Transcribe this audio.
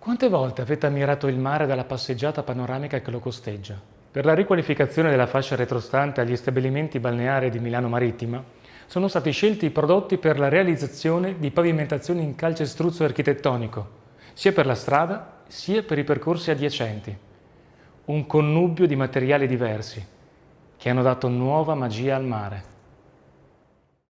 Quante volte avete ammirato il mare dalla passeggiata panoramica che lo costeggia? Per la riqualificazione della fascia retrostante agli stabilimenti balneari di Milano Marittima, sono stati scelti i prodotti per la realizzazione di pavimentazioni in calcestruzzo architettonico, sia per la strada sia per i percorsi adiacenti. Un connubio di materiali diversi, che hanno dato nuova magia al mare.